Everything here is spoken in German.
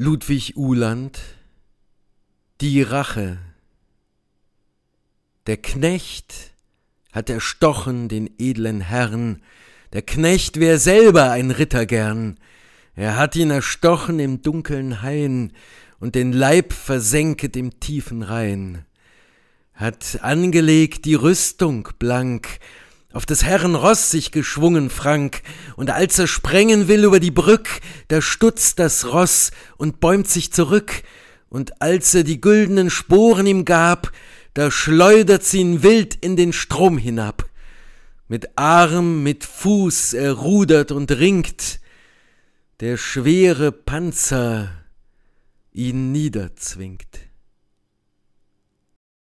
Ludwig Uhland Die Rache Der Knecht hat erstochen den edlen Herrn, der Knecht wär selber ein Ritter gern, er hat ihn erstochen im dunkeln Hain und den Leib versenket im tiefen Rhein, hat angelegt die Rüstung blank, auf des Herren Ross sich geschwungen Frank, und als er sprengen will über die Brück, da stutzt das Ross und bäumt sich zurück, und als er die güldenen Sporen ihm gab, da schleudert's ihn wild in den Strom hinab. Mit Arm, mit Fuß er rudert und ringt, der schwere Panzer ihn niederzwingt.